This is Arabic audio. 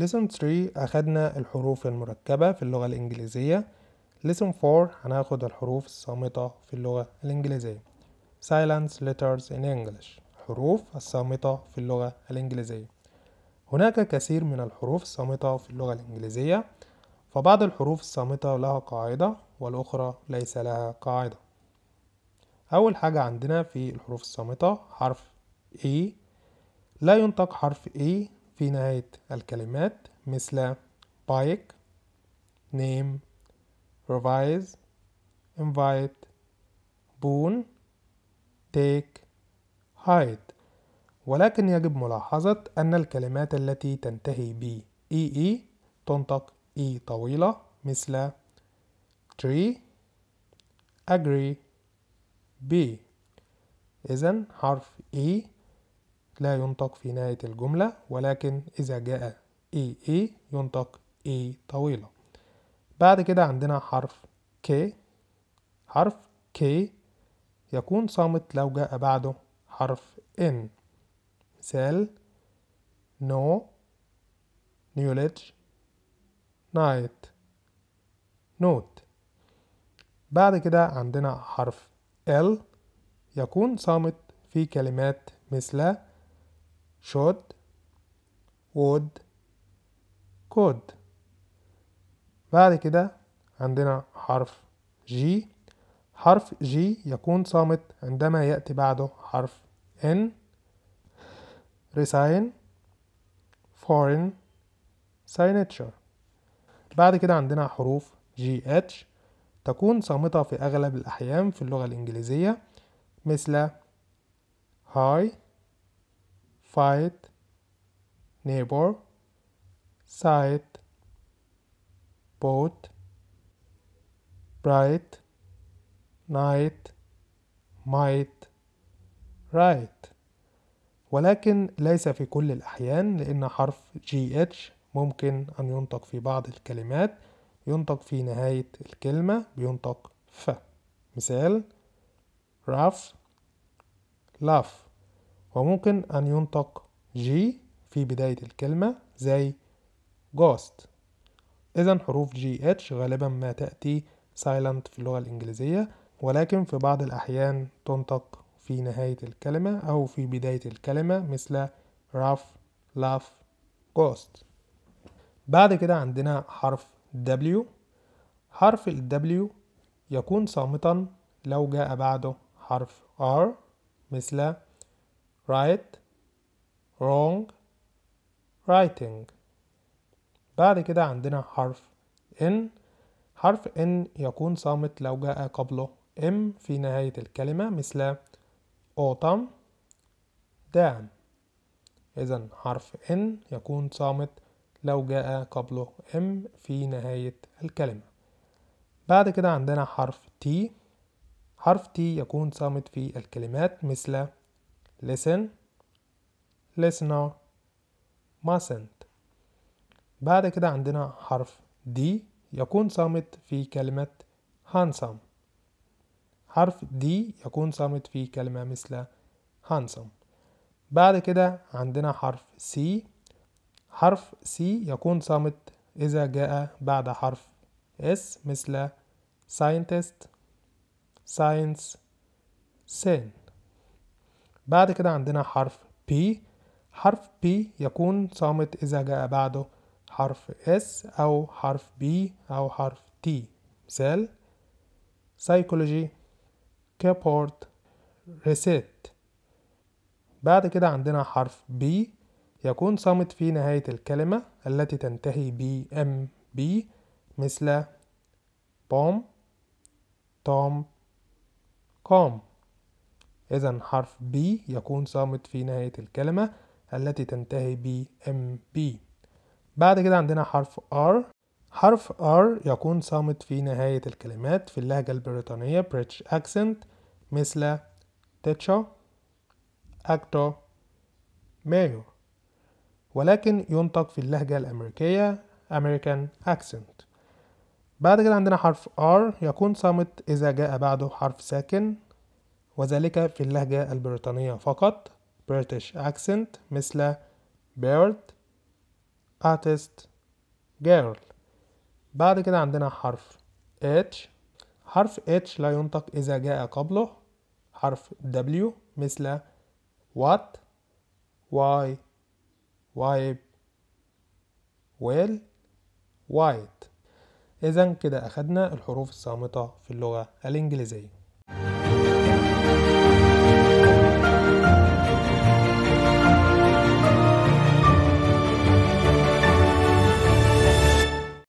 lesson 3 أخدنا الحروف المركبة في اللغة الإنجليزية lesson 4 هناخد الحروف الصامتة في اللغة الإنجليزية Silence letters in English الحروف الصامتة في اللغة الإنجليزية هناك كثير من الحروف الصامتة في اللغة الإنجليزية فبعض الحروف الصامتة لها قاعدة والأخرى ليس لها قاعدة أول حاجة عندنا في الحروف الصامتة حرف E لا ينطق حرف E في نهاية الكلمات مثل بايك name revise invite boon take hide ولكن يجب ملاحظة أن الكلمات التي تنتهي ب -ee e تنطق e طويلة مثل tree agree be إذن حرف e لا ينطق في نهاية الجملة ولكن إذا جاء إي إي ينطق إي طويلة بعد كده عندنا حرف كي حرف كي يكون صامت لو جاء بعده حرف إن مثال نو نيوليج نايت نوت بعد كده عندنا حرف L يكون صامت في كلمات مثل should would could بعد كده عندنا حرف جي حرف جي يكون صامت عندما يأتي بعده حرف N resign foreign signature بعد كده عندنا حروف جي اتش تكون صامتة في أغلب الأحيان في اللغة الإنجليزية مثل high fight neighbor side boat bright night might right ولكن ليس في كل الأحيان لأن حرف GH ممكن أن ينطق في بعض الكلمات ينطق في نهاية الكلمة بينطق ف مثال rough laugh وممكن أن ينطق جي في بداية الكلمة زي جوست إذا حروف جي اتش غالبا ما تأتي سايلنت في اللغة الإنجليزية ولكن في بعض الأحيان تنطق في نهاية الكلمة أو في بداية الكلمة مثل راف لاف جوست بعد كده عندنا حرف W حرف ال W يكون صامتا لو جاء بعده حرف R مثل right wrong writing بعد كده عندنا حرف n حرف n يكون صامت لو جاء قبله ام في نهاية الكلمة مثل autumn دام إذا حرف n يكون صامت لو جاء قبله ام في نهاية الكلمة بعد كده عندنا حرف t حرف t يكون صامت في الكلمات مثل listen listener mustn't بعد كده عندنا حرف D يكون صامت في كلمة handsome حرف D يكون صامت في كلمة مثل handsome بعد كده عندنا حرف C حرف C يكون صامت إذا جاء بعد حرف S مثل scientist science sin بعد كده عندنا حرف P حرف P يكون صامت إذا جاء بعده حرف S أو حرف B أو حرف T مثال psychology keyboard reset بعد كده عندنا حرف B يكون صامت في نهاية الكلمة التي تنتهي ب M B مثل بوم توم كوم إذا حرف B يكون صامت في نهاية الكلمة التي تنتهي ب MB بعد كده عندنا حرف R حرف R يكون صامت في نهاية الكلمات في اللهجة البريطانية British accent مثل teacher actor mayor ولكن ينطق في اللهجة الأمريكية American accent بعد كده عندنا حرف R يكون صامت إذا جاء بعده حرف ساكن وذلك في اللهجة البريطانية فقط British accent مثل bird artist girl بعد كده عندنا حرف H حرف H لا ينطق إذا جاء قبله حرف W مثل what why wipe well white إذا كده أخدنا الحروف الصامتة في اللغة الإنجليزية